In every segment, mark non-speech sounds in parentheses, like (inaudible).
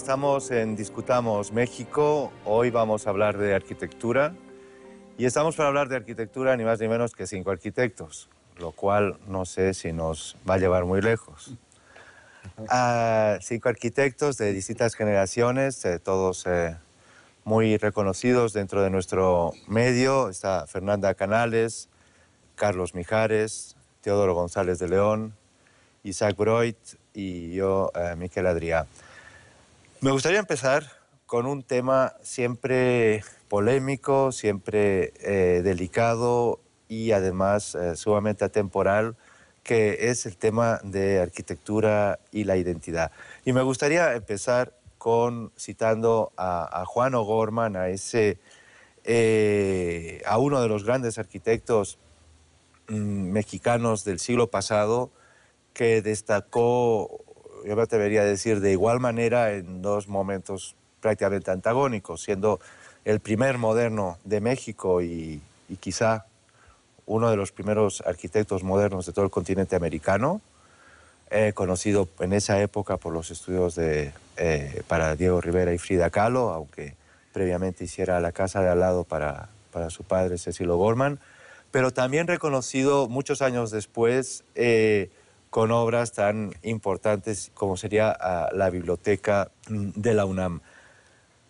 estamos en Discutamos México. Hoy vamos a hablar de arquitectura. Y estamos para hablar de arquitectura ni más ni menos que cinco arquitectos, lo cual no sé si nos va a llevar muy lejos. (laughs) Ah, cinco arquitectos de distintas generaciones, eh, todos eh, muy reconocidos dentro de nuestro medio. Está Fernanda Canales, Carlos Mijares, Teodoro González de León, Isaac Broit y yo, eh, Miquel me gustaría empezar con un tema siempre polémico, siempre eh, delicado y además eh, sumamente atemporal, que es el tema de arquitectura y la identidad. Y me gustaría empezar con citando a, Juan O'Gorman, a ese eh, a uno de los grandes arquitectos mm, mexicanos del siglo pasado que destacó yo me atrevería a decir, de igual manera en dos momentos prácticamente antagónicos, siendo el primer moderno de México y, quizá uno de los primeros arquitectos modernos de todo el continente americano, eh, conocido en esa época por los estudios de, eh, para Diego Rivera y Frida Kahlo, aunque previamente hiciera la casa de al lado para, para su padre Cecilio Gorman, pero también reconocido muchos años después eh, con obras tan importantes como sería ah, la biblioteca mm, de la UNAM.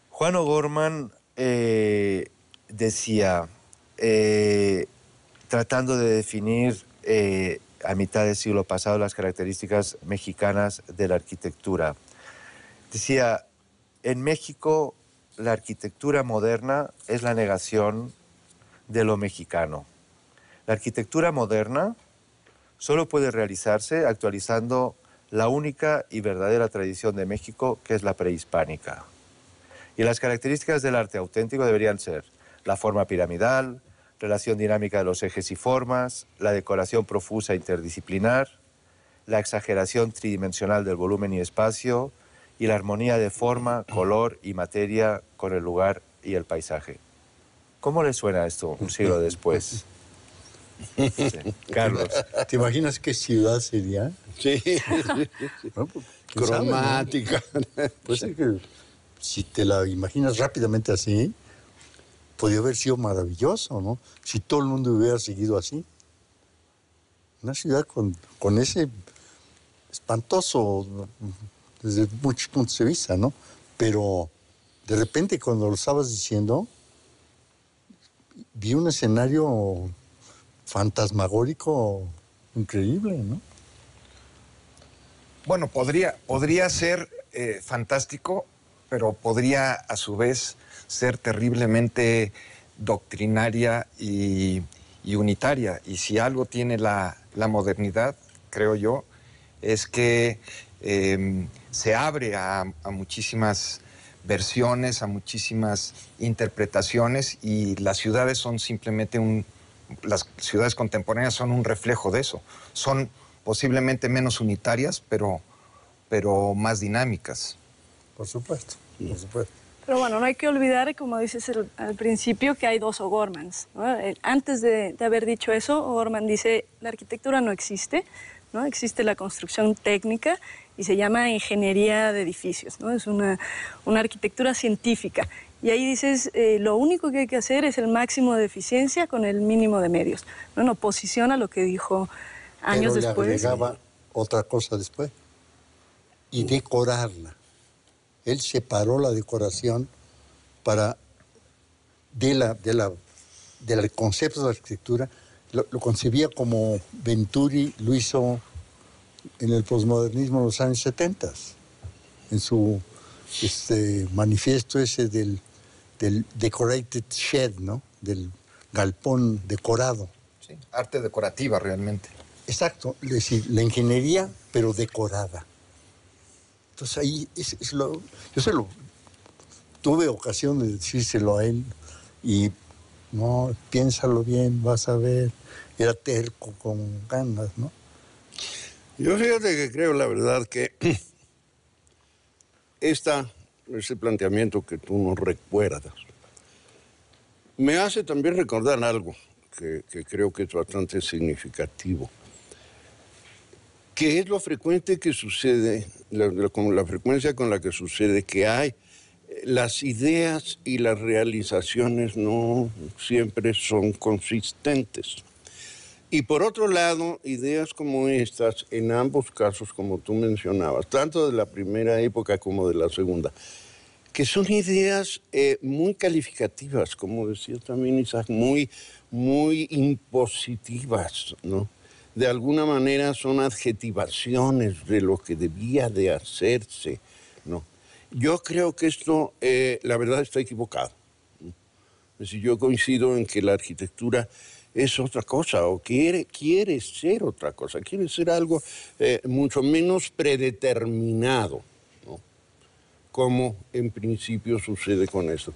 Juan O'Gorman eh, decía, eh, tratando de definir eh, a mitad del siglo pasado las características mexicanas de la arquitectura, decía, en México la arquitectura moderna es la negación de lo mexicano. La arquitectura moderna solo puede realizarse actualizando la única y verdadera tradición de México, que es la prehispánica. Y las características del arte auténtico deberían ser la forma piramidal, relación dinámica de los ejes y formas, la decoración profusa e interdisciplinar, la exageración tridimensional del volumen y espacio y la armonía de forma, color y materia con el lugar y el paisaje. ¿Cómo le suena esto un siglo después? (laughs) (laughs) Carlos. ¿Te imaginas qué ciudad sería? Sí. (laughs) Pues, Cromática. Pues que si te la imaginas rápidamente así, podría haber sido maravilloso, ¿no? Si todo el mundo hubiera seguido así. Una ciudad con, con ese espantoso desde muchos puntos de vista, ¿no? Pero de repente cuando lo estabas diciendo, vi un escenario fantasmagórico increíble, ¿no? Bueno, podría, podría ser eh, fantástico, pero podría a su vez ser terriblemente doctrinaria y, unitaria. Y si algo tiene la, modernidad, creo yo, es que em, se abre a, muchísimas versiones, a muchísimas interpretaciones y las ciudades son simplemente un, las ciudades contemporáneas son un reflejo de eso. Son posiblemente menos unitarias, pero, pero más dinámicas. Por supuesto, Pero bueno, no hay que olvidar, como dices al principio, que hay dos O'Gormans. Eh, antes de, haber dicho eso, O'Gorman dice, la arquitectura no existe, ¿no? existe la construcción técnica y se llama ingeniería de edificios, ¿no? es una, una arquitectura científica. Y ahí dices, eh, lo único que hay que hacer es el máximo de eficiencia con el mínimo de medios. oposición a lo que dijo años Pero después. otra cosa después. Y decorarla. Él separó la decoración para de la, de la, del concepto de arquitectura, lo, lo, concebía como Venturi lo hizo en el posmodernismo en los años 70, en su este, manifiesto ese del del decorated shed, ¿no? Del galpón decorado. Sí, arte decorativa realmente. Exacto, es decir, la ingeniería, pero decorada. Entonces ahí es, lo, yo se lo tuve ocasión de decírselo a él y no, piénsalo bien, vas a ver, era terco con ganas, ¿no? Yo fíjate que creo la verdad que (clears throat) esta ese planteamiento que tú no recuerdas, me hace también recordar algo que, creo que es bastante significativo, que es lo frecuente que sucede, la frecuencia con la que sucede que hay las ideas y las realizaciones no siempre son consistentes. Y por otro lado, ideas como estas, en ambos casos, como tú mencionabas, tanto de la primera época como de la segunda, que son ideas eh, muy calificativas, como decía también Isaac, muy, muy impositivas, ¿no? De alguna manera son adjetivaciones de lo que debía de hacerse, ¿no? Yo creo que esto, eh, la verdad, está equivocado. Es decir, yo coincido en que la arquitectura es otra cosa o quiere, quiere ser otra cosa, quiere ser algo eh, mucho menos predeterminado, ¿no? como en principio sucede con esto.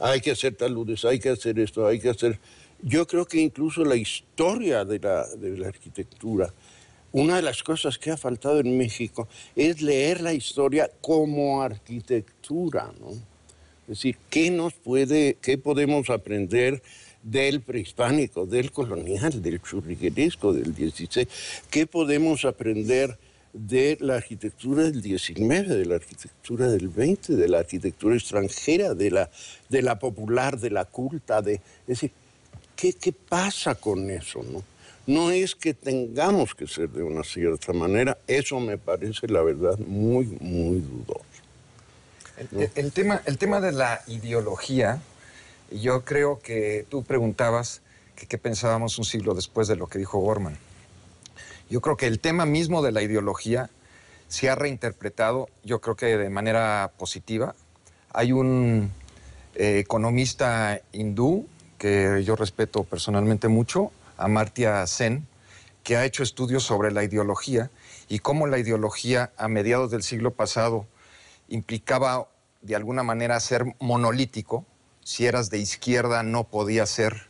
Hay que hacer taludes, hay que hacer esto, hay que hacer... Yo creo que incluso la historia de la, de la arquitectura, una de las cosas que ha faltado en México es leer la historia como arquitectura, ¿no? Es decir, ¿qué nos puede, qué podemos aprender? del prehispánico, del colonial, del churrigueresco del 16. ¿Qué podemos aprender de la arquitectura del 19, de la arquitectura del 20, de la arquitectura extranjera, de la, de la popular, de la culta? De, es decir, ¿qué, pasa con eso? No? no es que tengamos que ser de una cierta manera, eso me parece la verdad muy, muy dudoso. tema, el tema de la ideología yo creo que tú preguntabas qué pensábamos un siglo después de lo que dijo Gorman. Yo creo que el tema mismo de la ideología se ha reinterpretado, yo creo que de manera positiva. Hay un eh, economista hindú que yo respeto personalmente mucho, Amartya Sen, que ha hecho estudios sobre la ideología y cómo la ideología a mediados del siglo pasado implicaba de alguna manera ser monolítico, si eras de izquierda no podías ser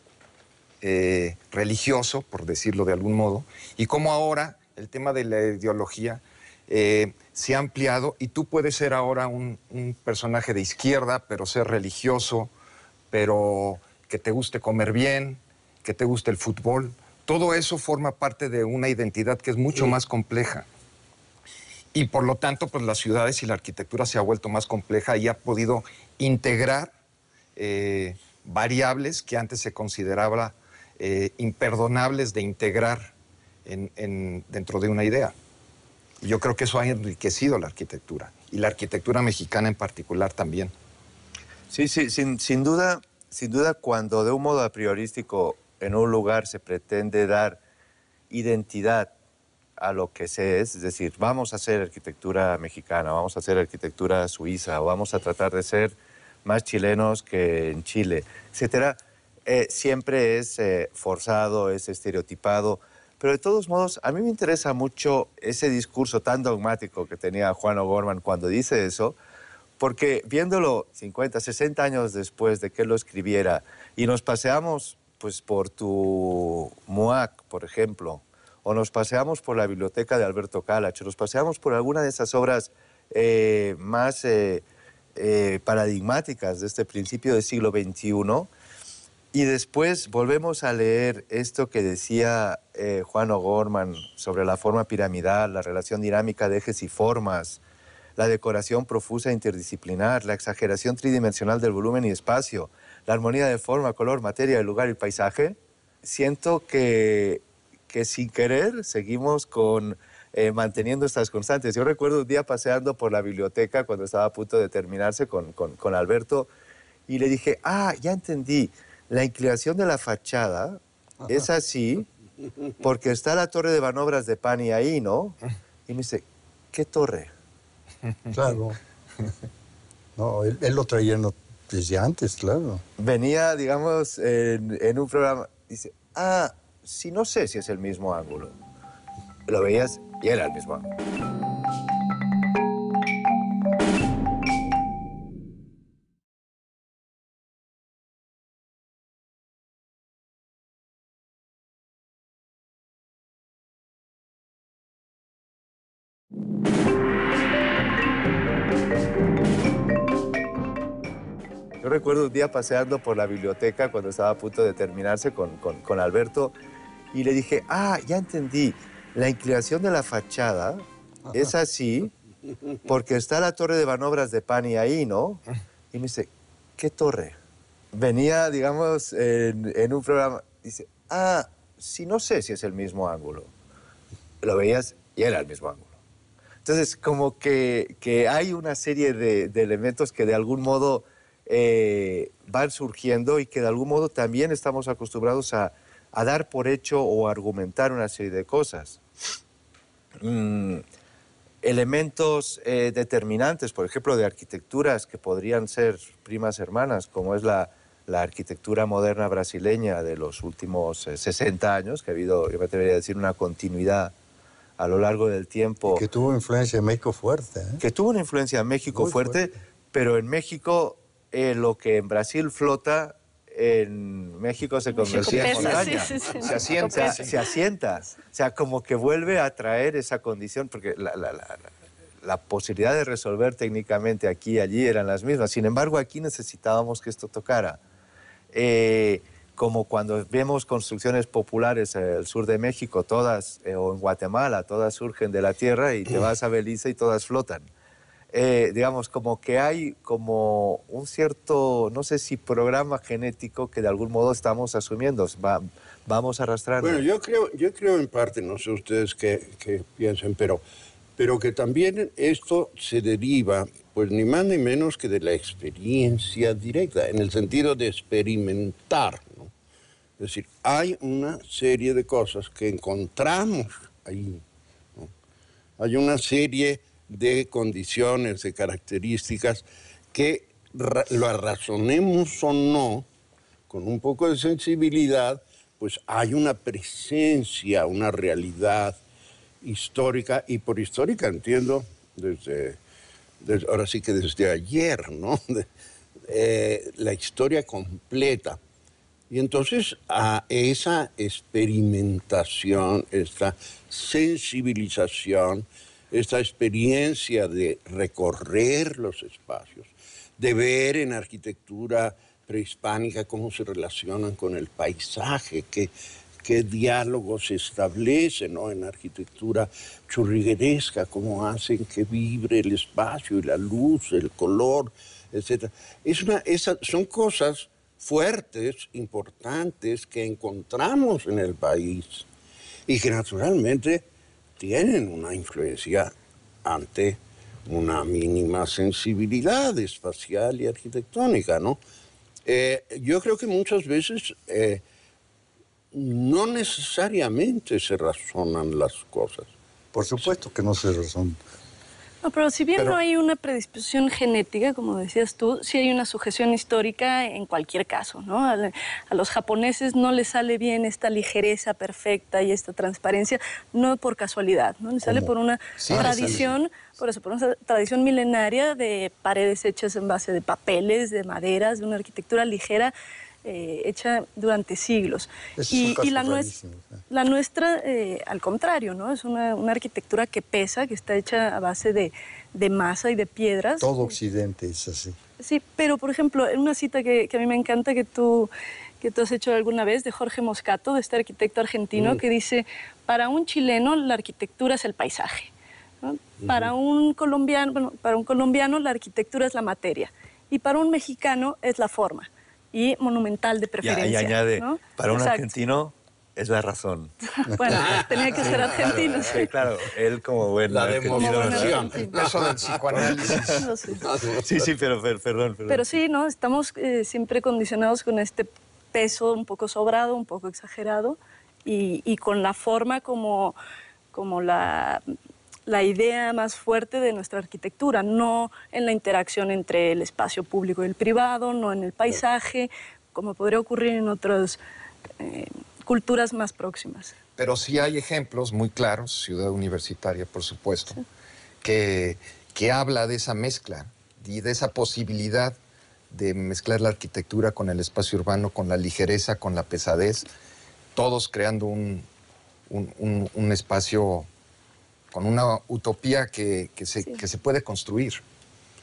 eh, religioso, por decirlo de algún modo, y como ahora el tema de la ideología eh, se ha ampliado y tú puedes ser ahora un, personaje de izquierda, pero ser religioso, pero que te guste comer bien, que te guste el fútbol. Todo eso forma parte de una identidad que es mucho más compleja. Y por lo tanto, pues las ciudades y la arquitectura se ha vuelto más compleja y ha podido integrar eh, variables que antes se consideraba eh, imperdonables de integrar en, dentro de una idea. Y yo creo que eso ha enriquecido la arquitectura y la arquitectura mexicana en particular también. Sí, sí, sin, duda, sin duda cuando de un modo a priorístico en un lugar se pretende dar identidad a lo que se es, es decir, vamos a hacer arquitectura mexicana, vamos a hacer arquitectura suiza, vamos a tratar de ser más chilenos que en Chile, etcétera, eh, siempre es eh, forzado, es estereotipado. Pero de todos modos, a mí me interesa mucho ese discurso tan dogmático que tenía Juan O'Gorman cuando dice eso, porque viéndolo 50, 60 años después de que él lo escribiera, y nos paseamos pues, por tu MUAC, por ejemplo, o nos paseamos por la biblioteca de Alberto Calach, o nos paseamos por alguna de esas obras eh, más eh, paradigmáticas de este principio del siglo XXI. Y después volvemos a leer esto que decía eh, Juan O'Gorman sobre la forma piramidal, la relación dinámica de ejes y formas, la decoración profusa e interdisciplinar, la exageración tridimensional del volumen y espacio, la armonía de forma, color, materia, el lugar y paisaje. Siento que, que sin querer seguimos con eh, manteniendo estas constantes. Yo recuerdo un día paseando por la biblioteca cuando estaba a punto de terminarse con, Alberto y le dije, ah, ya entendí, la inclinación de la fachada es así porque está la torre de manobras de Pani ahí, ¿no? Y me dice, ¿qué torre? Claro. No, él, lo traía desde antes, claro. Venía, digamos, en, un programa, dice, ah, si no sé si es el mismo ángulo. Lo veías y era el mismo. Yo recuerdo un día paseando por la biblioteca cuando estaba a punto de terminarse con, con Alberto y le dije, ah, ya entendí, la inclinación de la fachada es así porque está la torre de manobras de Pani ahí, ¿no? Y me dice, ¿qué torre? Venía, digamos, en, un programa. Dice, ah, sí, no sé si es el mismo ángulo. Lo veías y era el mismo ángulo. Entonces, como que, hay una serie de, elementos que de algún modo eh, van surgiendo y que de algún modo también estamos acostumbrados a, a dar por hecho o argumentar una serie de cosas. Mm, elementos eh, determinantes, por ejemplo, de arquitecturas que podrían ser primas hermanas, como es la, la arquitectura moderna brasileña de los últimos 60 eh, años, que ha habido, yo me atrevería a decir, una continuidad a lo largo del tiempo. que tuvo influencia en México fuerte. ¿eh? Que tuvo una influencia en México fuerte, fuerte, pero en México lo que en Brasil flota en México se convertía en se, asienta, se asienta. O sea, como que vuelve a traer esa condición, porque la, posibilidad de resolver técnicamente aquí y allí eran las mismas. Sin embargo, aquí necesitábamos que esto tocara. Eh, como cuando vemos construcciones populares en el sur de México, todas, eh, o en Guatemala, todas surgen de la tierra y te vas a Belice y todas flotan. Eh, digamos, como que hay como un cierto, no sé si programa genético que de algún modo estamos asumiendo, vamos a arrastrar... Bueno, yo creo, yo creo en parte, no sé ustedes qué, piensen pero, pero que también esto se deriva, pues ni más ni menos que de la experiencia directa, en el sentido de experimentar, ¿no? Es decir, hay una serie de cosas que encontramos ahí, ¿no? Hay una serie de condiciones, de características, que lo razonemos o no, con un poco de sensibilidad, pues hay una presencia, una realidad histórica, y por histórica entiendo desde, ahora sí que desde ayer, ¿no? (laughs) Eh, la historia completa. Y entonces a esa experimentación, esta sensibilización, esta experiencia de recorrer los espacios, de ver en arquitectura prehispánica cómo se relacionan con el paisaje, qué, qué diálogos se establece ¿no? en arquitectura churrigueresca, cómo hacen que vibre el espacio y la luz, el color, etc. Es una, son cosas fuertes, importantes, que encontramos en el país y que naturalmente tienen una influencia ante una mínima sensibilidad espacial y arquitectónica, ¿no? Eh, yo creo que muchas veces eh, no necesariamente se razonan las cosas. Por supuesto que no se razonan. No, pero si bien no hay una predisposición genética, como decías tú, sí hay una sujeción histórica en cualquier caso, ¿no? A, los japoneses no les sale bien esta ligereza perfecta y esta transparencia, no por casualidad, ¿no? sale por una tradición, por eso, por una tradición milenaria de paredes hechas en base de papeles, de maderas, de una arquitectura ligera eh, hecha durante siglos. y, ¿eh? la, nuestra, eh, al contrario, ¿no? es una, arquitectura que pesa, que está hecha a base de, masa y de piedras. Todo Occidente es así. Sí, pero por ejemplo, en una cita que, a mí me encanta que tú, que tú has hecho alguna vez de Jorge Moscato, de este arquitecto argentino, mm. que dice, para un chileno la arquitectura es el paisaje. Para un colombiano, para un colombiano la arquitectura es la materia y para un mexicano es la forma y monumental de preferencia. Y, añade, para un argentino es la razón. (laughs) Bueno, pues, tenía que ser argentino. Sí, claro, él como bueno. La demostración, el peso del psicoanálisis. sí. sí, pero perdón, Pero sí, ¿no? Estamos eh, siempre condicionados con este peso un poco sobrado, un poco exagerado, y, y con la forma como, como la la idea más fuerte de nuestra arquitectura, no en la interacción entre el espacio público y el privado, no en el paisaje, como podría ocurrir en otras eh, culturas más próximas. Pero sí hay ejemplos muy claros, Ciudad Universitaria, por supuesto, que, habla de esa mezcla y de esa posibilidad de mezclar la arquitectura con el espacio urbano, con la ligereza, con la pesadez, todos creando un espacio con una utopía que, se, puede construir.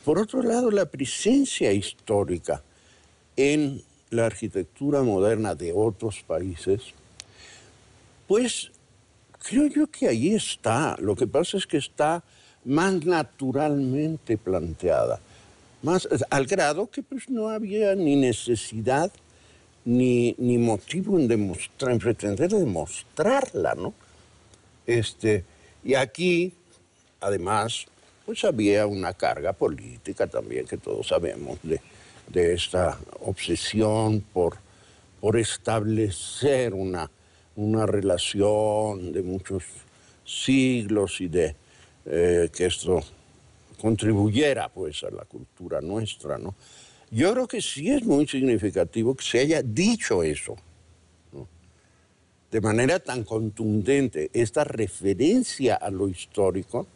Por otro lado, la presencia histórica en la arquitectura moderna de otros países, pues creo yo que ahí está. Lo que pasa es que está más naturalmente planteada, más al grado que pues no había ni necesidad ni, motivo en, demostrar, en pretender demostrarla, ¿no? Este, y aquí, además, pues había una carga política también que todos sabemos de, esta obsesión por, por establecer una, relación de muchos siglos y de eh, que esto contribuyera pues a la cultura nuestra, ¿no? Yo creo que sí es muy significativo que se haya dicho eso de manera tan contundente esta referencia a lo histórico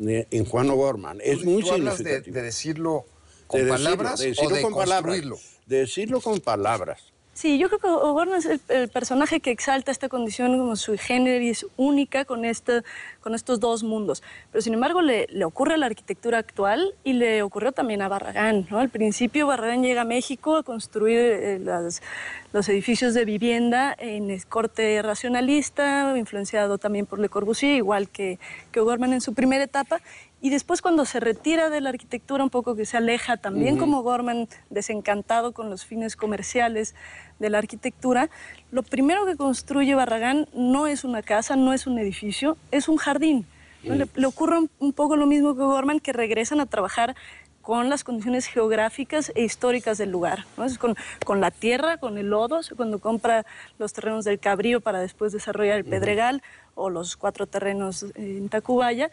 eh, en Juan O'Gorman. Es muy ¿Tú De, decirlo con palabras o de construirlo? de decirlo con palabras. Sí, yo creo que O'Gorman es el, personaje que exalta esta condición como su es única con, este, con estos dos mundos. Pero sin embargo le, ocurre a la arquitectura actual y le ocurrió también a Barragán. Al principio Barragán llega a México a construir eh, los edificios de vivienda en corte racionalista, influenciado también por Le Corbusier, igual que, que O'Gorman en su primera etapa, y después cuando se retira de la arquitectura un poco que se aleja también como Gorman, desencantado con los fines comerciales de la arquitectura, lo primero que construye Barragán no es una casa, no es un edificio, es un jardín. le, ocurre un, poco lo mismo que Gorman, que regresan a trabajar con las condiciones geográficas e históricas del lugar, con, la tierra, con el lodo, cuando compra los terrenos del Cabrío para después desarrollar el Pedregal o los cuatro terrenos en Tacubaya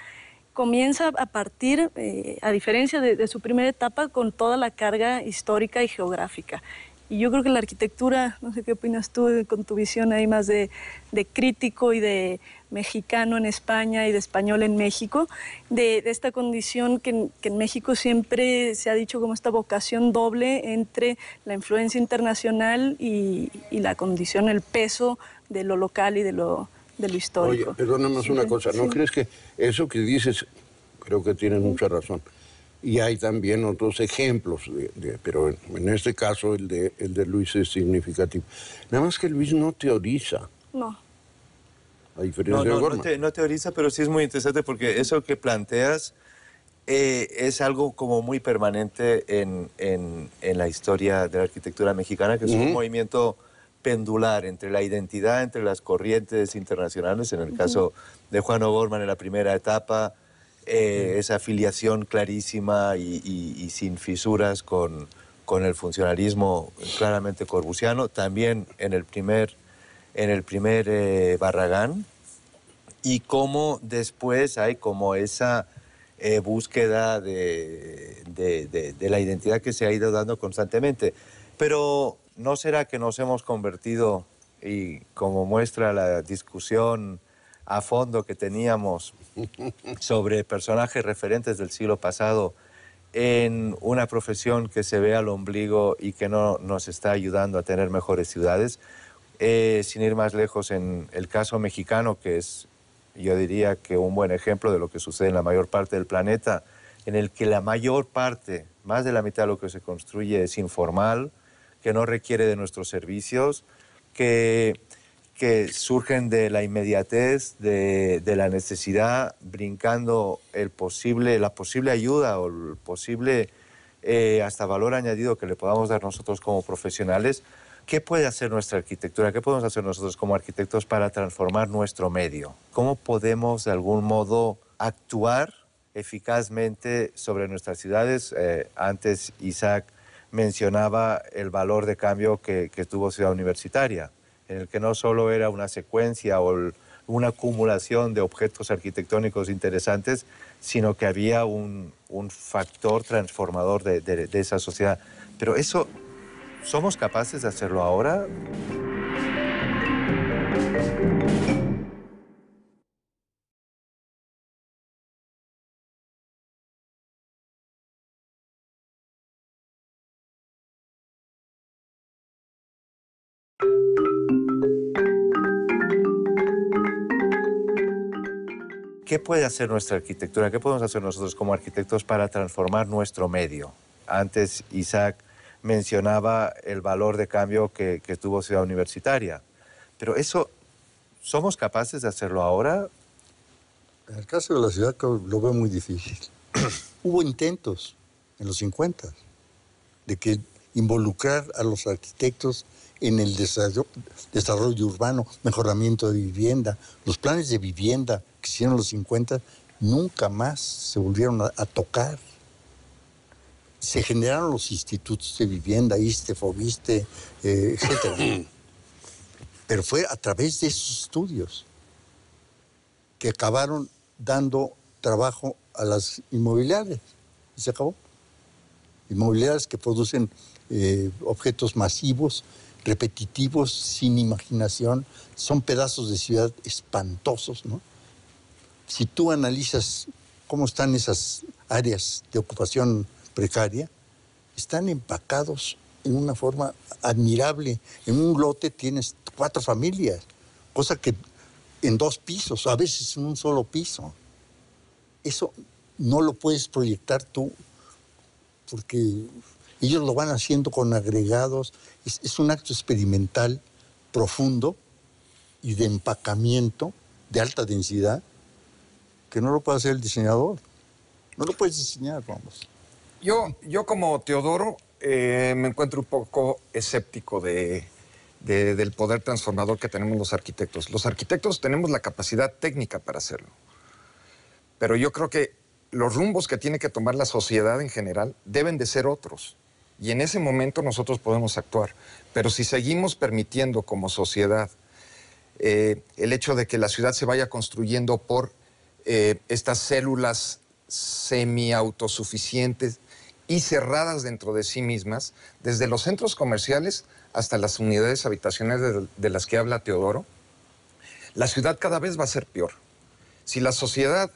comienza a partir, eh, a diferencia de, su primera etapa, con toda la carga histórica y geográfica. Y yo creo que la arquitectura, no sé qué opinas tú eh, con tu visión ahí más de, de crítico y de mexicano en España y de español en México, de, esta condición que, que, en México siempre se ha dicho como esta vocación doble entre la influencia internacional y, y la condición, el peso de lo local y de lo, de lo histórico. Oye, perdóname una cosa, ¿no crees que eso que dices, creo que tienes mucha razón, y hay también otros ejemplos, pero en, este caso el de, el de Luis es significativo. Nada más que Luis no teoriza. No. A diferencia no, de Gorman. No, no, teoriza, pero sí es muy interesante porque eso que planteas eh, es algo como muy permanente en, en, la historia de la arquitectura mexicana, que es un movimiento pendular entre la identidad, entre las corrientes internacionales, en el caso de Juan O'Gorman en la primera etapa, eh, esa afiliación clarísima y, sin fisuras con, con, el funcionalismo claramente corbusiano, también en el primer, en el primer eh, Barragán, y cómo después hay como esa... Eh, búsqueda de, de, la identidad que se ha ido dando constantemente. Pero ¿no será que nos hemos convertido, y como muestra la discusión a fondo que teníamos (laughs) sobre personajes referentes del siglo pasado, en una profesión que se ve al ombligo y que no nos está ayudando a tener mejores ciudades? Eh, sin ir más lejos, en el caso mexicano, que es, yo diría que un buen ejemplo de lo que sucede en la mayor parte del planeta, en el que la mayor parte, más de la mitad de lo que se construye es informal, que no requiere de nuestros servicios, que, que surgen de la inmediatez, de, la necesidad, brincando el posible, la posible ayuda o el posible eh, hasta valor añadido que le podamos dar nosotros como profesionales. ¿Qué puede hacer nuestra arquitectura? ¿Qué podemos hacer nosotros como arquitectos para transformar nuestro medio? ¿Cómo podemos de algún modo actuar eficazmente sobre nuestras ciudades? Eh, antes Isaac mencionaba el valor de cambio que, tuvo Ciudad Universitaria, en el que no solo era una secuencia o una acumulación de objetos arquitectónicos interesantes, sino que había un, factor transformador de esa sociedad. Pero eso, ¿somos capaces de hacerlo ahora? ¿Qué puede hacer nuestra arquitectura? ¿Qué podemos hacer nosotros como arquitectos para transformar nuestro medio? Antes Isaac mencionaba el valor de cambio que, tuvo Ciudad Universitaria, pero eso, ¿somos capaces de hacerlo ahora? En el caso de la ciudad lo veo muy difícil. (clears throat) Hubo intentos en los 50 de que involucrar a los arquitectos en el desarrollo, desarrollo, urbano, mejoramiento de vivienda, los planes de vivienda que hicieron los 50 nunca más se volvieron a, tocar. Se generaron los institutos de vivienda, ISTE, FOBISTE, eh, etc. (clears throat) Pero fue a través de esos estudios que acabaron dando trabajo a las inmobiliarias. Y se acabó. Inmobiliarias que producen eh, objetos masivos, repetitivos, sin imaginación. Son pedazos de ciudad espantosos, ¿no? si tú analizas cómo están esas áreas de ocupación precaria, están empacados en una forma admirable. En un lote tienes cuatro familias, cosa que en dos pisos, a veces en un solo piso. Eso no lo puedes proyectar tú, porque ellos lo van haciendo con agregados. Es, es un acto experimental profundo y de empacamiento de alta densidad que no lo puede hacer el diseñador. No lo puedes diseñar, vamos. Yo, como Teodoro eh, me encuentro un poco escéptico del poder transformador que tenemos los arquitectos. Los arquitectos tenemos la capacidad técnica para hacerlo, pero yo creo que los rumbos que tiene que tomar la sociedad en general deben de ser otros. Y en ese momento nosotros podemos actuar. Pero si seguimos permitiendo como sociedad eh, el hecho de que la ciudad se vaya construyendo por eh, estas células semi-autosuficientes y cerradas dentro de sí mismas, desde los centros comerciales hasta las unidades habitacionales de, las que habla Teodoro, la ciudad cada vez va a ser peor. Si la sociedad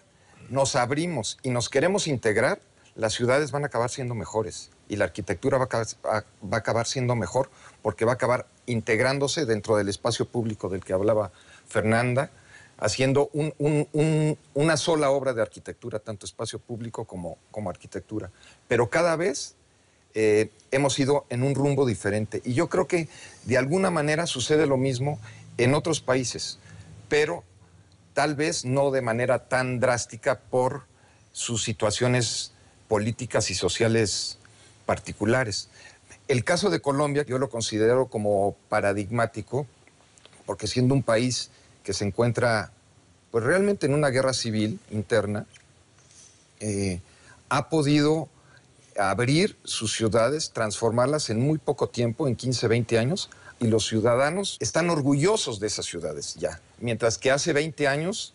nos abrimos y nos queremos integrar, las ciudades van a acabar siendo mejores y la arquitectura va a acabar siendo mejor porque va a acabar integrándose dentro del espacio público del que hablaba Fernanda haciendo una sola obra de arquitectura, tanto espacio público como, arquitectura. Pero cada vez eh, hemos ido en un rumbo diferente. Y yo creo que de alguna manera sucede lo mismo en otros países, pero tal vez no de manera tan drástica por sus situaciones políticas y sociales particulares. El caso de Colombia yo lo considero como paradigmático, porque siendo un país que se encuentra pues realmente en una guerra civil interna, eh, ha podido abrir sus ciudades, transformarlas en muy poco tiempo, en 15, 20 años, y los ciudadanos están orgullosos de esas ciudades ya, mientras que hace 20 años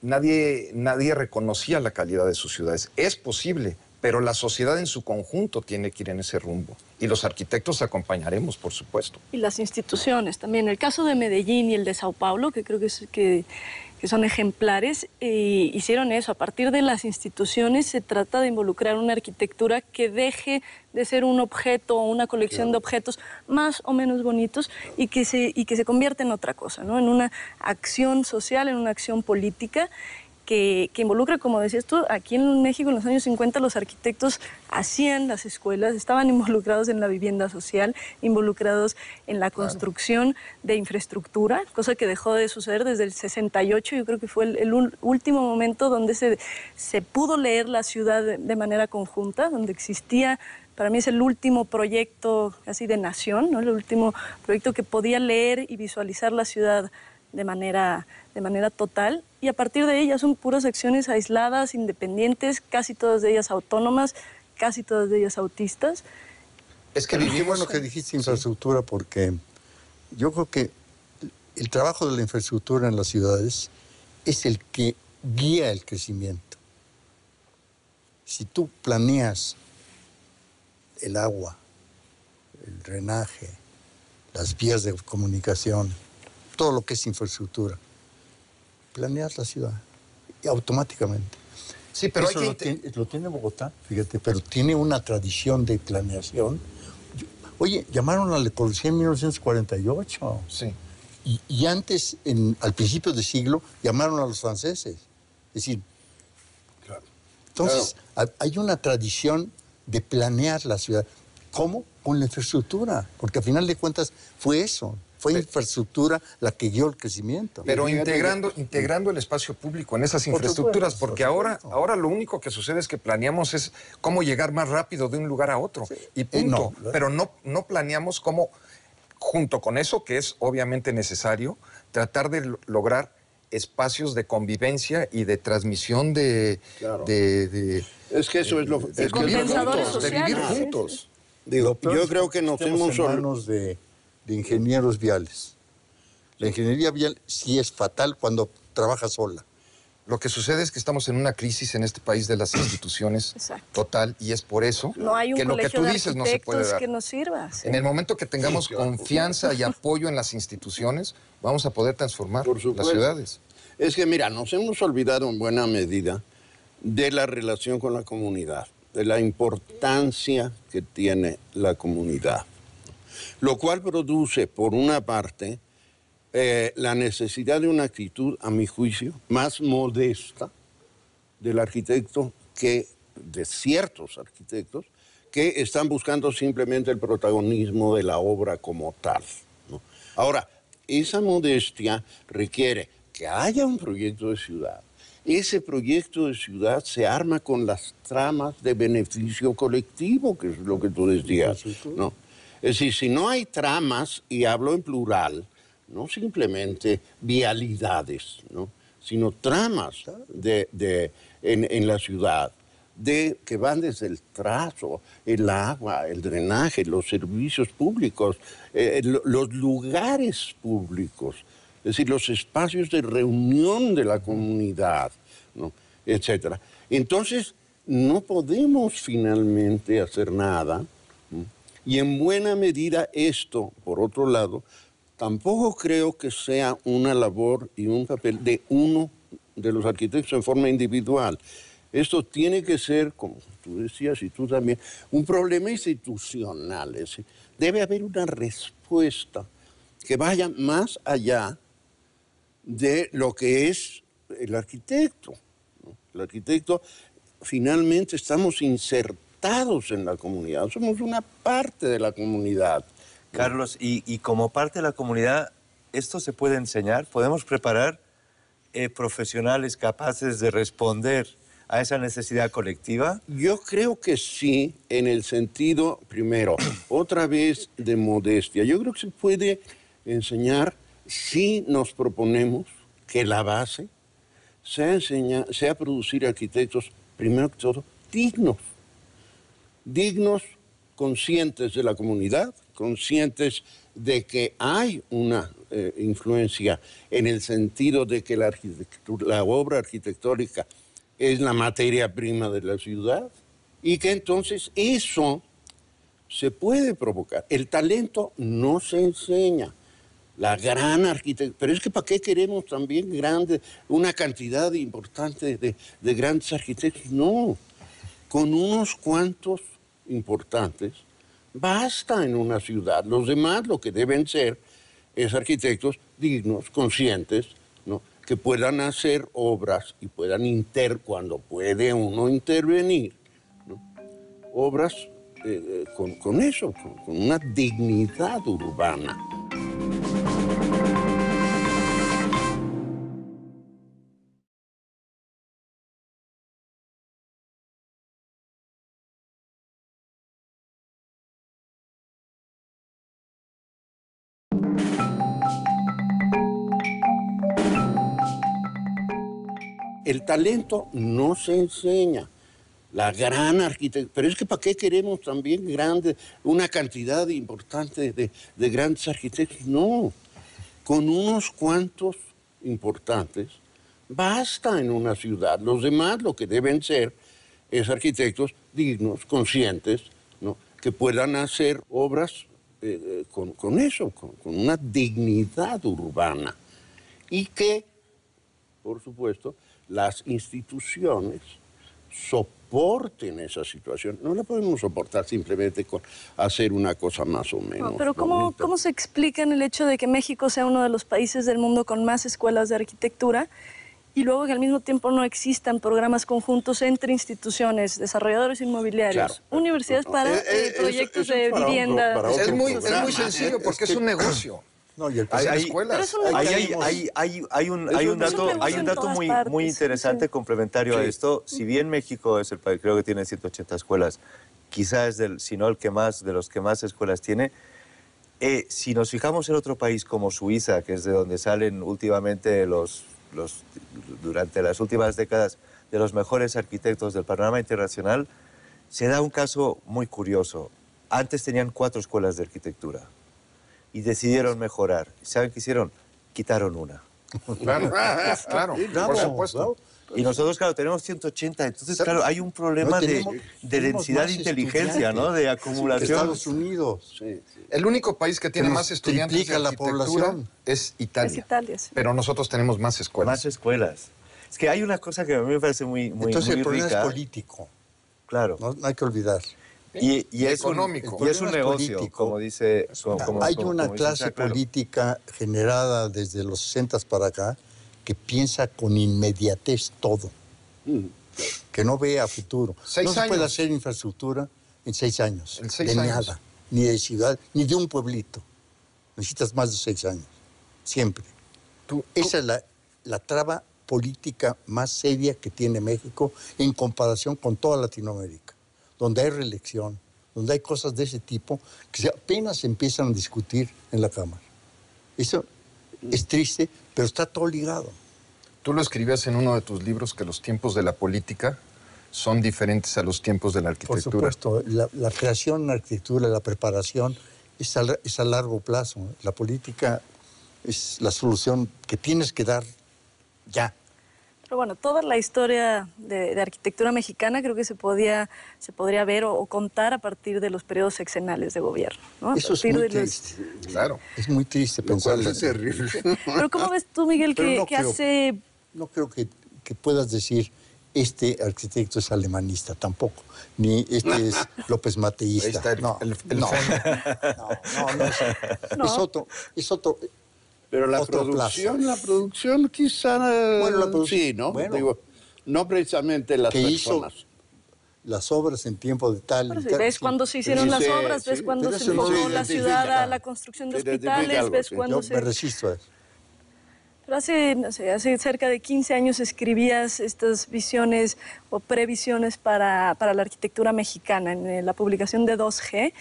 nadie, nadie reconocía la calidad de sus ciudades. Es posible pero la sociedad en su conjunto tiene que ir en ese rumbo y los arquitectos acompañaremos, por supuesto. Y las instituciones también. El caso de Medellín y el de Sao Paulo, que creo que, son ejemplares, eh, hicieron eso. A partir de las instituciones se trata de involucrar una arquitectura que deje de ser un objeto o una colección de objetos más o menos bonitos y que se, y que se convierta en otra cosa, ¿no? en una acción social, en una acción política que, involucra, como decías tú, aquí en México en los años 50 los arquitectos hacían las escuelas, estaban involucrados en la vivienda social, involucrados en la construcción de infraestructura, cosa que dejó de suceder desde el 68, yo creo que fue el, último momento donde se, pudo leer la ciudad de, manera conjunta, donde existía para mí es el último proyecto así de nación, ¿no? el último proyecto que podía leer y visualizar la ciudad de manera, de manera total y a partir de ellas son puras secciones aisladas, independientes, casi todas de ellas autónomas, casi todas de ellas autistas. Es que vivimos lo que dijiste infraestructura porque yo creo que el trabajo de la infraestructura en las ciudades es el que guía el crecimiento. Si tú planeas el agua, el drenaje, las vías de comunicación, todo lo que es infraestructura. Planear la ciudad automáticamente. Sí, pero Eso lo, tiene, Bogotá, fíjate, pero tiene una tradición de planeación. Oye, llamaron a la policía en 1948. Sí. Y, antes, al principio del siglo, llamaron a los franceses. Es decir, entonces hay una tradición de planear la ciudad. ¿Cómo? Con la infraestructura, porque al final de cuentas fue eso. Fue infraestructura la que guió el crecimiento. Pero integrando, pues, integrando el espacio público en esas infraestructuras, porque ahora, ahora lo único que sucede es que planeamos es cómo llegar más rápido de un lugar a otro. Y eh, punto. pero no, no planeamos cómo, junto con eso, que es obviamente necesario, tratar de lograr espacios de convivencia y de transmisión de... es que eso es lo... que juntos, de vivir juntos. Digo, yo creo que no somos Hermanos de de ingenieros viales. La ingeniería vial sí es fatal cuando trabaja sola. Lo que sucede es que estamos en una crisis en este país de las (clears throat) instituciones total y es por eso que lo que tú dices no se puede dar. Que nos sirva, En el momento que tengamos confianza y apoyo en las instituciones, vamos a poder transformar las ciudades. Es que mira, nos hemos olvidado en buena medida de la relación con la comunidad, de la importancia que tiene la comunidad lo cual produce, por una parte, eh, la necesidad de una actitud, a mi juicio, más modesta del arquitecto que de ciertos arquitectos que están buscando simplemente el protagonismo de la obra como tal. Ahora, esa modestia requiere que haya un proyecto de ciudad. Ese proyecto de ciudad se arma con las tramas de beneficio colectivo, que es lo que tú decías. ¿no? Es decir, si no hay tramas, y hablo en plural, no simplemente vialidades, sino tramas en, la ciudad, de, que van desde el trazo, el agua, el drenaje, los servicios públicos, eh, eh, los lugares públicos, es decir, los espacios de reunión de la comunidad, ¿no? etc. Entonces, no podemos finalmente hacer nada y en buena medida esto, por otro lado, tampoco creo que sea una labor y un papel de uno de los arquitectos en forma individual. Esto tiene que ser, como tú decías y tú también, un problema institucional. debe haber una respuesta que vaya más allá de lo que es el arquitecto. El arquitecto, finalmente estamos insertos en la comunidad, somos una parte de la comunidad. Carlos, y, como parte de la comunidad, ¿esto se puede enseñar? ¿Podemos preparar eh, profesionales capaces de responder a esa necesidad colectiva? Yo creo que sí, en el sentido, primero, (clears throat) otra vez de modestia. Yo creo que se puede enseñar si nos proponemos que la base sea, enseñar, sea producir arquitectos, primero que todo, dignos dignos, conscientes de la comunidad, conscientes de que hay una eh, influencia en el sentido de que la, obra arquitectónica es la materia prima de la ciudad y que entonces eso se puede provocar. El talento no se enseña. La gran arquitectura. Pero es que ¿para qué queremos también grandes, una cantidad importante de grandes arquitectos? No. Con unos cuantos importantes, basta en una ciudad. Los demás lo que deben ser es arquitectos dignos, conscientes, que puedan hacer obras y puedan inter, cuando puede uno intervenir, obras eh, eh, con, eso, con una dignidad urbana. talento no se enseña. La gran arquitectura. Pero es que ¿para qué queremos también grandes, una cantidad importante de, grandes arquitectos? No. Con unos cuantos importantes basta en una ciudad. Los demás lo que deben ser es arquitectos dignos, conscientes, ¿no? que puedan hacer obras eh, eh, con, eso, con, una dignidad urbana. Y que, por supuesto, las instituciones soporten esa situación. No la podemos soportar simplemente con hacer una cosa más o menos. pero ¿cómo, se explica en el hecho de que México sea uno de los países del mundo con más escuelas de arquitectura? y luego que al mismo tiempo no existan programas conjuntos entre instituciones, desarrolladores inmobiliarios, universidades para eh, eh, eh, proyectos de vivienda. Es muy, sencillo porque es un negocio hay, hay, Hay, un, dato, hay un dato muy, muy interesante complementario a esto. Si bien México es el país, creo que tiene 180 escuelas, quizás del, si el que más, de los que más escuelas tiene. Eh, si nos fijamos en otro país como Suiza, que es de donde salen últimamente los durante las últimas décadas de los mejores arquitectos del panorama internacional, se da un caso muy curioso. Antes tenían cuatro escuelas de arquitectura y decidieron pues mejorar. ¿Saben qué hicieron? Quitaron una. Claro, (laughs) ah, claro, por supuesto. Y nosotros, claro, tenemos 180, entonces, claro, hay un problema de, densidad de inteligencia, ¿no? De acumulación. Estados Unidos. El único país que tiene más estudiantes en la población es Italia. Pero nosotros tenemos más escuelas. Más escuelas. Es que hay una cosa que a mí me parece muy, muy, Entonces, el problema es político. Claro. no hay que olvidar. ¿Eh? Y, es económico. es un negocio, como dice. Hay una clase política generada desde los 60 para acá que piensa con inmediatez todo, mm. que no ve a futuro. no se puede hacer infraestructura en seis años, de nada, ni de ciudad, ni de un pueblito. Necesitas más de seis años, siempre. Esa es la traba política más seria que tiene México en comparación con toda Latinoamérica donde hay reelección, donde hay cosas de ese tipo que apenas empiezan a discutir en la Cámara. Eso es triste, pero está todo ligado. Tú lo escribías en uno de tus libros que los tiempos de la política son diferentes a los tiempos de la arquitectura. Por supuesto, la, creación en arquitectura, la preparación es a largo plazo. La política es la solución que tienes que dar ya pero bueno, toda la historia de, arquitectura mexicana creo que se, podía, se podría ver o, contar a partir de los periodos sexenales de gobierno. Eso es muy triste, claro. Es muy triste pensar. Pero ¿cómo ves tú, Miguel, que, hace...? No creo que, puedas decir este arquitecto es alemanista tampoco, ni este es López Mateísta. no, no, no, no, no, es, otro, es otro, pero la producción, la producción quizá... Eh, bueno, la producción, sí, ¿no? Bueno, Digo, no precisamente las que personas. las obras en tiempo de tal... ¿Ves cuándo se hicieron las obras? ¿Ves cuando cuándo se mudó la ciudad a la construcción de hospitales? ¿Ves cuándo se...? me resisto a eso. Pero hace, cerca de 15 años escribías estas visiones o previsiones para, la arquitectura mexicana en eh, la publicación de 2G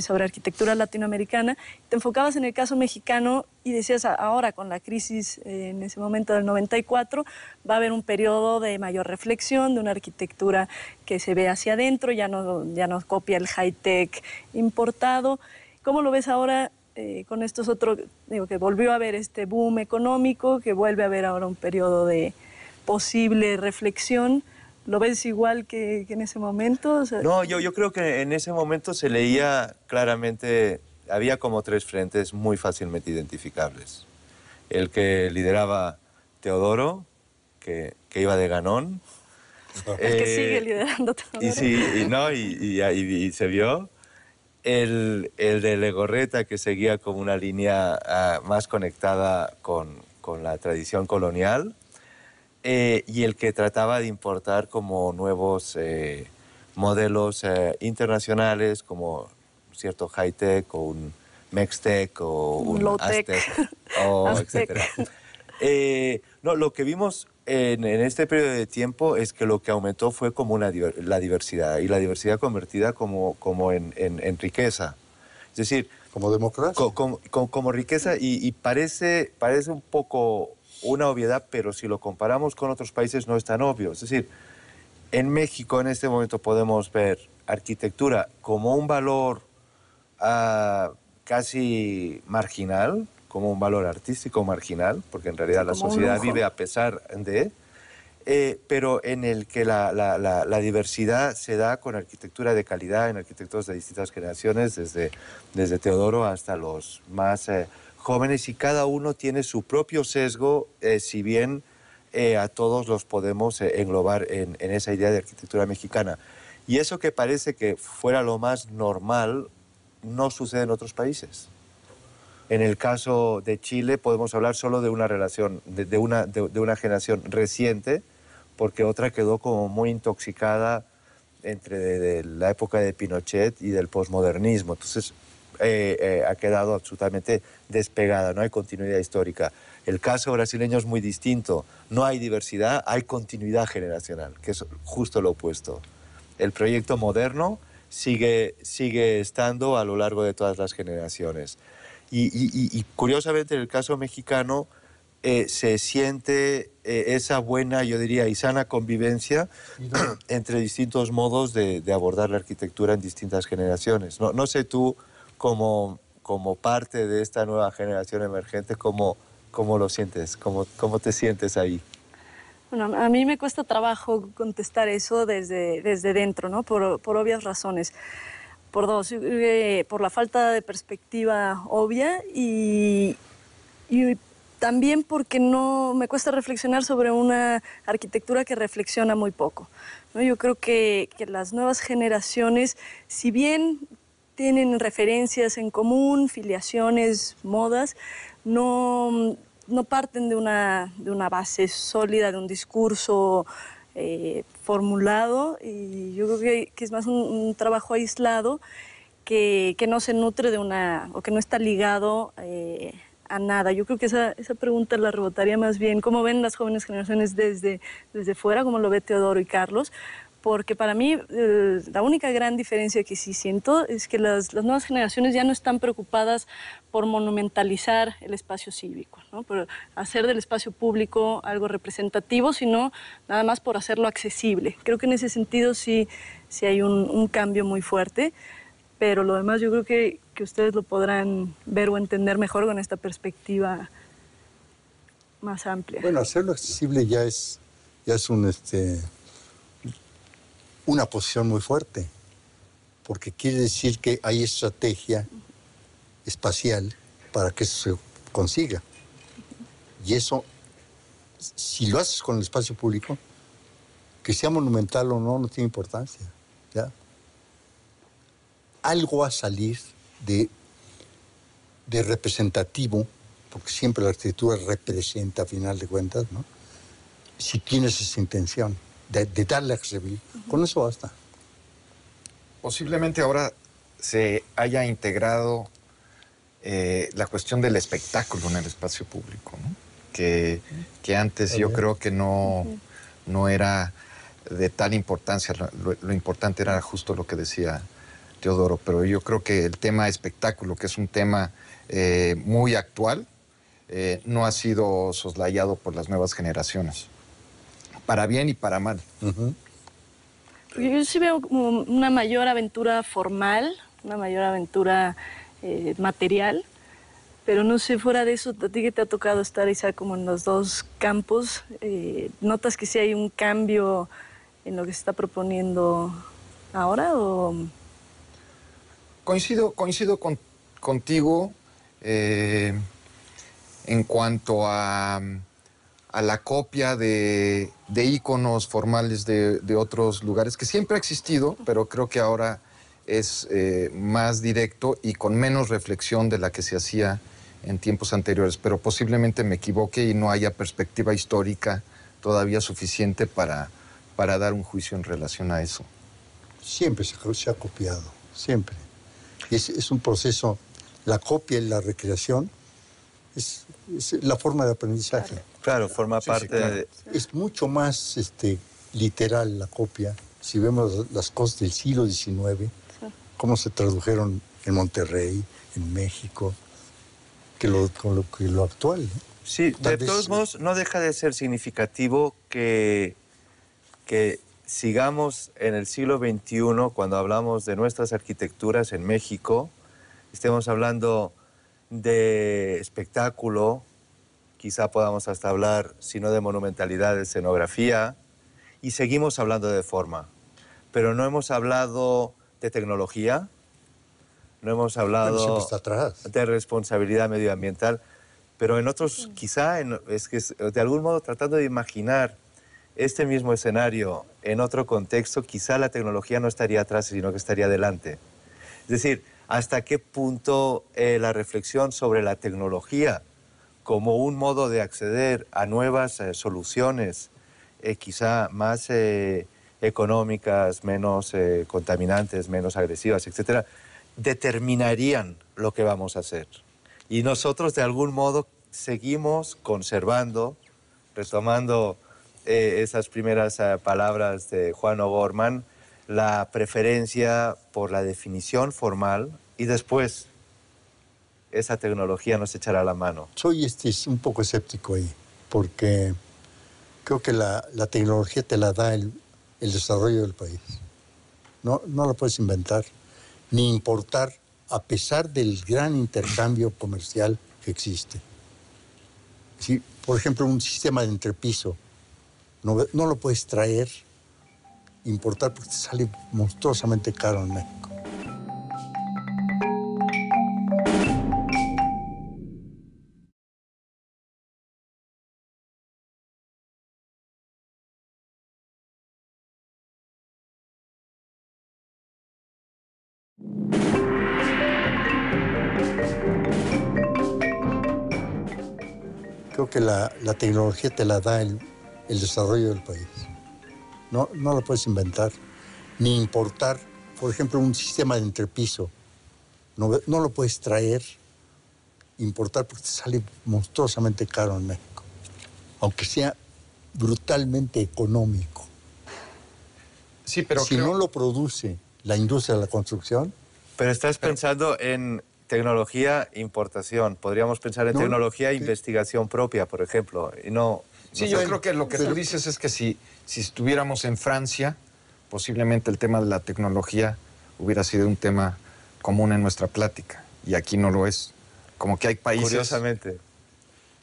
sobre arquitectura latinoamericana. Te enfocabas en el caso mexicano y decías ahora con la crisis eh, en ese momento del 94 va a haber un periodo de mayor reflexión, de una arquitectura que se ve hacia adentro, ya no, ya no copia el high-tech importado. ¿Cómo lo ves ahora eh, con estos otros, digo, que volvió a haber este boom económico, que vuelve a haber ahora un periodo de posible reflexión. ¿Lo ves igual que, en ese momento? no, yo, yo creo que en ese momento se leía claramente, había como tres frentes muy fácilmente identificables. El que lideraba Teodoro, que, que iba de ganón. El que eh, sigue liderando Teodoro. Y, sí, y, no, y, y se vio el, de Legorreta, que seguía como una línea ah, más conectada con, la tradición colonial, eh, y el que trataba de importar como nuevos eh, modelos eh, internacionales, como cierto high-tech o un mextech o un Aztec, o (laughs) no, lo que vimos en, este periodo de tiempo es que lo que aumentó fue como la diversidad y la diversidad convertida como, como en, en, riqueza. Es decir... Como democracia. como riqueza y, parece, parece un poco una obviedad, pero si lo comparamos con otros países no es tan obvio. Es decir, en México en este momento podemos ver arquitectura como un valor ah, casi marginal, como un valor artístico marginal, porque en realidad la sociedad vive a pesar de, eh, pero en el que la, la, diversidad se da con arquitectura de calidad, en arquitectos de distintas generaciones, desde, desde Teodoro hasta los más eh, jóvenes, y cada uno tiene su propio sesgo, eh, si bien a todos los podemos englobar en, en esa idea de arquitectura mexicana. Y eso que parece que fuera lo más normal, no sucede en otros países. En el caso de Chile podemos hablar solo de una relación, de, de una, de, una generación reciente, porque otra quedó como muy intoxicada entre la época de Pinochet y del posmodernismo. Entonces eh, eh, ha quedado absolutamente despegada, no hay continuidad histórica. El caso brasileño es muy distinto, no hay diversidad, hay continuidad generacional, que es justo lo opuesto. El proyecto moderno sigue, sigue estando a lo largo de todas las generaciones. Y, curiosamente en el caso mexicano eh, se siente eh, esa buena, yo diría, y sana convivencia (clears throat) entre distintos modos de, abordar la arquitectura en distintas generaciones. No, no sé tú, como, como parte de esta nueva generación emergente, cómo, cómo lo sientes, cómo, cómo te sientes ahí. Bueno, a mí me cuesta trabajo contestar eso desde, desde dentro, ¿no? Por, por obvias razones por dos, eh, por la falta de perspectiva obvia y, también porque no me cuesta reflexionar sobre una arquitectura que reflexiona muy poco. ¿no? Yo creo que, las nuevas generaciones, si bien tienen referencias en común, filiaciones, modas, no, no parten de una, de una base sólida, de un discurso eh, formulado y yo creo que, es más un, trabajo aislado que, no se nutre de una o que no está ligado eh, a nada. Yo creo que esa, pregunta la rebotaría más bien cómo ven las jóvenes generaciones desde, desde fuera, como lo ve Teodoro y Carlos, porque para mí eh, la única gran diferencia que sí siento es que las, nuevas generaciones ya no están preocupadas por monumentalizar el espacio cívico, por hacer del espacio público algo representativo, sino nada más por hacerlo accesible. Creo que en ese sentido sí, sí hay un, cambio muy fuerte, pero lo demás yo creo que, que ustedes lo podrán ver o entender mejor con esta perspectiva más amplia. Bueno, hacerlo accesible ya es, ya es un... Este, una posición muy fuerte, porque quiere decir que hay estrategia espacial para que eso se consiga. Y eso, si lo haces con el espacio público, que sea monumental o no, no tiene importancia. Algo va a salir de, de representativo, porque siempre la arquitectura representa a final de cuentas, ¿no? si tienes esa intención. ...de detallarlaksıbil. Con eso basta. Posiblemente ahora se haya integrado eh, la cuestión del espectáculo en el espacio público, que, antes yo creo que no, no era de tal importancia, lo, importante era justo lo que decía Teodoro, pero yo creo que el tema espectáculo, que es un tema eh, muy actual, eh, no ha sido soslayado por las nuevas generaciones para bien y para mal. Yo sí veo como una mayor aventura formal, una mayor aventura eh, material, pero no sé, fuera de eso, a ti que te ha tocado estar, quizá como en los dos campos, eh, ¿notas que sí hay un cambio en lo que se está proponiendo ahora? Coincido, coincido contigo eh, en cuanto a a la copia de, de íconos formales de, otros lugares, que siempre ha existido, pero creo que ahora es eh, más directo y con menos reflexión de la que se hacía en tiempos anteriores. Pero posiblemente me equivoque y no haya perspectiva histórica todavía suficiente para, para dar un juicio en relación a eso. Siempre se, ha copiado, siempre. Es, es un proceso, la copia y la recreación es, la forma de aprendizaje. Claro, forma parte de... Es mucho más este, literal la copia, si vemos las cosas del siglo XIX, cómo se tradujeron en Monterrey, en México, que lo, con lo, que lo actual. ¿eh? Sí, de todos modos, no deja de ser significativo que, que sigamos en el siglo XXI, cuando hablamos de nuestras arquitecturas en México, estemos hablando de espectáculo, quizá podamos hasta hablar, si no de monumentalidad, de escenografía, y seguimos hablando de forma, pero no hemos hablado de tecnología, no hemos hablado de responsabilidad medioambiental, pero en otros, quizá, es que de algún modo tratando de imaginar este mismo escenario en otro contexto, quizá la tecnología no estaría atrás, sino que estaría adelante. Es decir, hasta qué punto eh, la reflexión sobre la tecnología como un modo de acceder a nuevas eh, soluciones, eh, quizá más eh, económicas, menos contaminantes, menos agresivas, etc., determinarían lo que vamos a hacer. Y nosotros de algún modo seguimos conservando, retomando esas primeras palabras de Juan O'Gorman, la preferencia por la definición formal y después esa tecnología nos echará la mano. Soy este, un poco escéptico ahí, porque creo que la, tecnología te la da el, desarrollo del país. No, no la puedes inventar ni importar, a pesar del gran intercambio comercial que existe. Si, por ejemplo, un sistema de entrepiso, no, no lo puedes traer, importar, porque te sale monstruosamente caro en México. Creo que la, la tecnología te la da el, el, desarrollo del país. No, lo puedes inventar ni importar. Por ejemplo, un sistema de entrepiso. No, lo puedes traer, importar, porque te sale monstruosamente caro en México. Aunque sea brutalmente económico. Sí, pero si no lo produce la industria de la construcción. Pero estás pensando en tecnología, importación. Podríamos pensar en tecnología e investigación propia, por ejemplo. Y no, sí, yo creo que lo que tú dices es que si, si estuviéramos en Francia, posiblemente el tema de la tecnología hubiera sido un tema común en nuestra plática. Y aquí no lo es. Como que hay países... Curiosamente.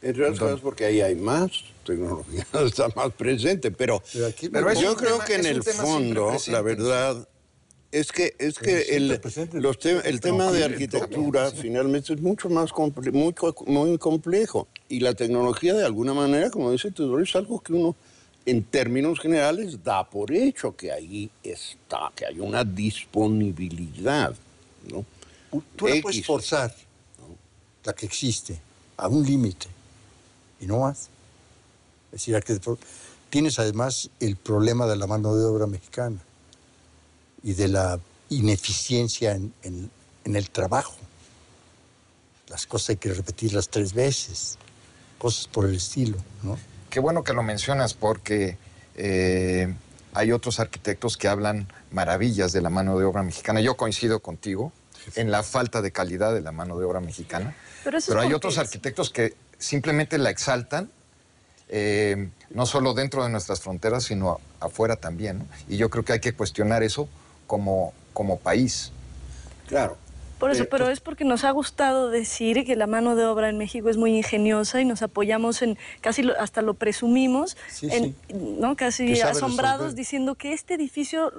Entre otras porque ahí hay más tecnología, (laughs) está más presente, pero, yo creo que en el fondo, la verdad, es que, es pues que el, tema de arquitectura finalmente es mucho más muy, complejo. Y la tecnología, de alguna manera, como dice Tudor, es algo que uno, en términos generales, da por hecho que ahí está, que hay una disponibilidad. Tú la puedes forzar, ¿no? la que existe, a un límite, y no más. Es decir, tienes además el problema de la mano de obra mexicana y de la ineficiencia en, el trabajo. Las cosas hay que repetirlas tres veces, cosas por el estilo, Qué bueno que lo mencionas porque eh, hay otros arquitectos que hablan maravillas de la mano de obra mexicana. Yo coincido contigo en la falta de calidad de la mano de obra mexicana, pero, hay otros arquitectos que simplemente la exaltan eh, no solo dentro de nuestras fronteras, sino afuera también. Y yo creo que hay que cuestionar eso como, como país. Claro. Por eso, eh, pero pues es porque nos ha gustado decir que la mano de obra en México es muy ingeniosa y nos apoyamos en, casi hasta lo presumimos, en, ¿no? casi asombrados diciendo que este edificio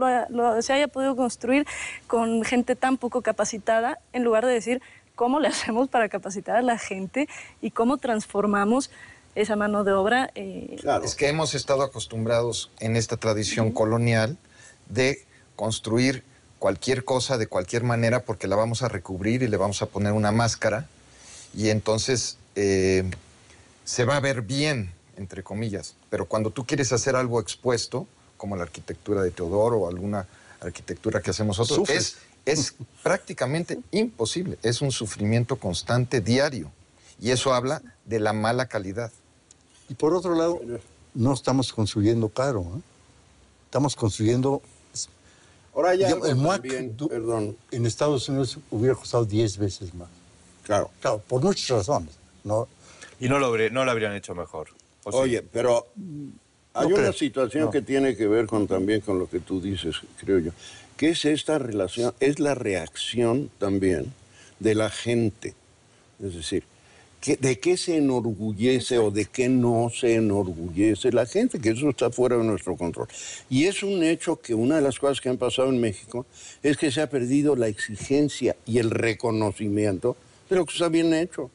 se haya podido construir con gente tan poco capacitada, en lugar de decir cómo le (laughs) hacemos para capacitar a la gente y cómo transformamos esa mano de obra. Eh? Claro. Es que hemos estado acostumbrados en esta tradición colonial de construir cualquier cosa de cualquier manera porque la vamos a recubrir y le vamos a poner una máscara y entonces eh, se va a ver bien, entre comillas. Pero cuando tú quieres hacer algo expuesto, como la arquitectura de Teodoro o alguna arquitectura que hacemos nosotros, es, es (laughs) prácticamente imposible. Es un sufrimiento constante diario y eso habla de la mala calidad. Y por otro lado, no estamos construyendo caro, ¿eh? estamos construyendo Ahora ya el en Estados Unidos hubiera costado 10 veces más. Claro. Claro, por muchas razones. ¿no? Y no lo, no lo habrían hecho mejor. Oye, pero mm, hay una situación que tiene que ver con, también con lo que tú dices, creo yo, que es esta relación, es la reacción también de la gente. Es decir, ¿De qué se enorgullece o de qué no se enorgullece la gente? Que eso está fuera de nuestro control. Y es un hecho que una de las cosas que han pasado en México es que se ha perdido la exigencia y el reconocimiento de lo que está bien hecho.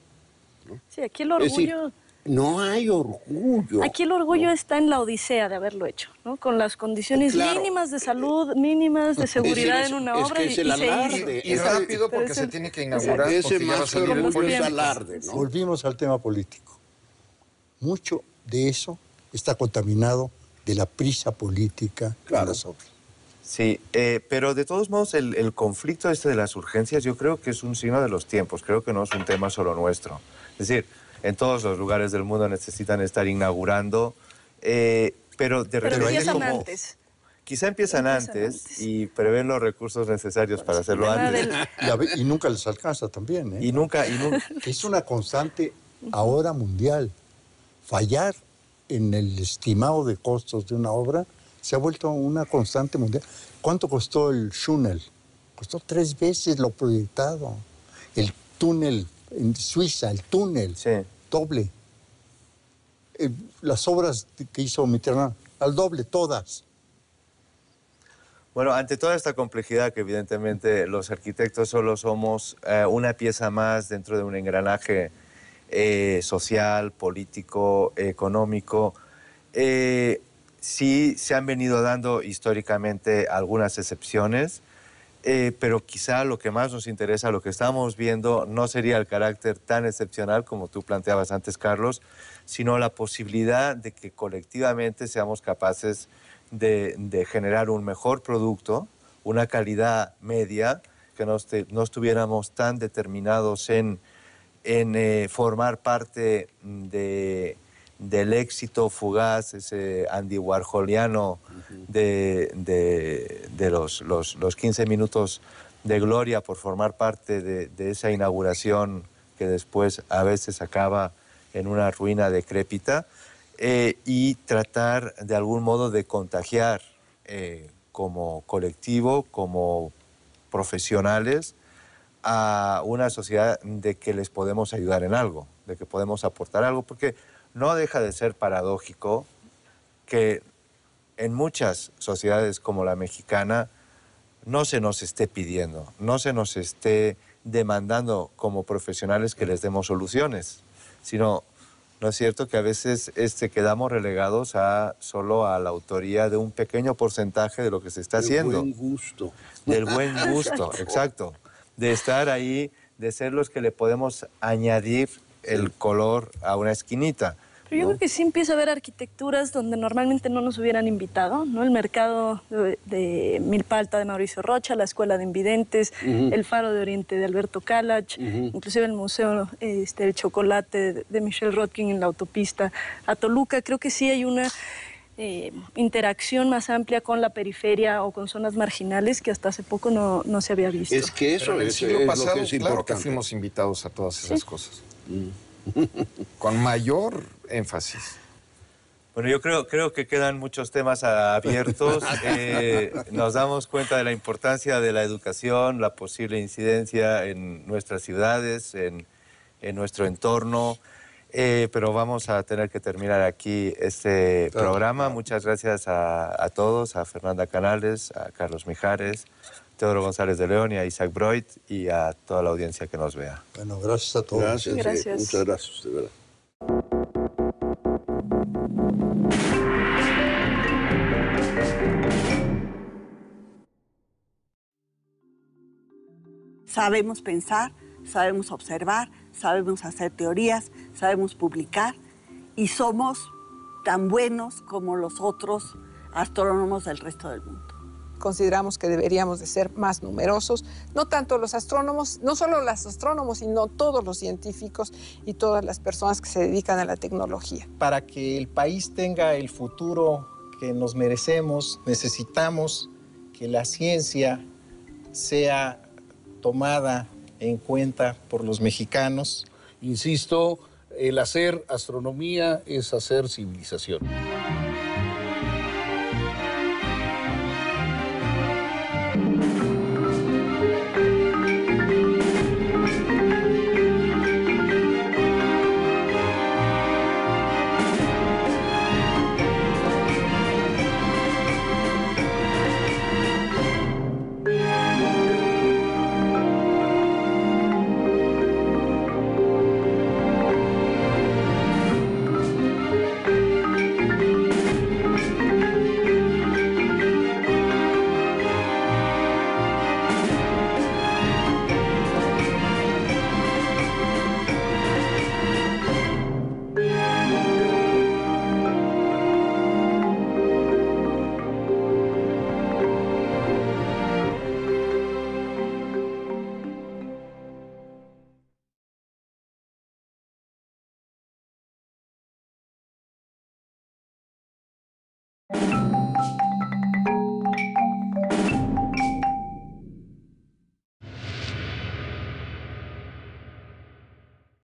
Sí, aquí el orgullo no hay orgullo. Aquí el orgullo está en la odisea de haberlo hecho, ¿no? Con las condiciones mínimas de salud, mínimas de seguridad en una es Que es el alarde. Y, rápido porque se tiene que inaugurar. Ese más ya el alarde, ¿no? Volvimos al tema político. Mucho de eso está contaminado de la prisa política claro. Sí, eh, pero de todos modos el, el, conflicto este de las urgencias yo creo que es un signo de los tiempos, creo que no es un tema solo nuestro. Es decir, en todos los lugares del mundo necesitan estar inaugurando, eh, pero de empiezan antes. Quizá empiezan, antes, y prevén los recursos necesarios para hacerlo antes. Y, nunca les alcanza también. ¿eh? Y nunca, y Es una constante ahora mundial. Fallar en el estimado de costos de una obra se ha vuelto una constante mundial. ¿Cuánto costó el túnel? Costó tres veces lo proyectado. El túnel en Suiza, el túnel. Sí doble. Eh, las obras que hizo Mitterrand, al doble, todas. Bueno, ante toda esta complejidad que evidentemente los arquitectos solo somos eh, una pieza más dentro de un engranaje eh, social, político, económico, sí se han venido dando históricamente algunas excepciones. Eh, pero quizá lo que más nos interesa, lo que estamos viendo, no sería el carácter tan excepcional como tú planteabas antes, Carlos, sino la posibilidad de que colectivamente seamos capaces de, generar un mejor producto, una calidad media, que no, estuviéramos tan determinados en, eh, formar parte de del éxito fugaz, ese Andy Warholiano de, los, los, 15 minutos de gloria por formar parte de, esa inauguración que después a veces acaba en una ruina decrépita, eh, y tratar de algún modo de contagiar eh, como colectivo, como profesionales, a una sociedad de que les podemos ayudar en algo, de que podemos aportar algo, porque no deja de ser paradójico que en muchas sociedades como la mexicana no se nos esté pidiendo, no se nos esté demandando como profesionales que les demos soluciones, sino no es cierto que a veces este, quedamos relegados a, solo a la autoría de un pequeño porcentaje de lo que se está haciendo. Del buen gusto. Del buen gusto, (laughs) exacto. De estar ahí, de ser los que le podemos añadir el color a una esquinita. Pero yo creo que sí empieza a haber arquitecturas donde normalmente no nos hubieran invitado, ¿no? El mercado de, Milpalta de Mauricio Rocha, la Escuela de Invidentes, el Faro de Oriente de Alberto Calach, inclusive el Museo este, del Chocolate de, Michelle Rotkin en la autopista a Toluca. Creo que sí hay una... Eh, interacción más amplia con la periferia o con zonas marginales que hasta hace poco no, se había visto. Es que eso es, lo que claro, Que fuimos invitados a todas esas cosas. Mm. (laughs) Con mayor énfasis. Bueno, yo creo, creo que quedan muchos temas abiertos. (laughs) Eh, nos damos cuenta de la importancia de la educación, la posible incidencia en nuestras ciudades, en, nuestro entorno. Eh, pero vamos a tener que terminar aquí este programa. Muchas gracias a, a todos, a Fernanda Canales, a Carlos Mijares, Teodoro González de León y a Isaac Broit y a toda la audiencia que nos vea. Bueno, gracias a todos. Gracias, gracias. muchas gracias, de verdad. Sabemos pensar, sabemos observar, sabemos hacer teorías, sabemos publicar y somos tan buenos como los otros astrónomos del resto del mundo consideramos que deberíamos de ser más numerosos, no tanto los astrónomos, no solo los astrónomos, sino todos los científicos y todas las personas que se dedican a la tecnología. Para que el país tenga el futuro que nos merecemos, necesitamos que la ciencia sea tomada en cuenta por los mexicanos. Insisto, el hacer astronomía es hacer civilización.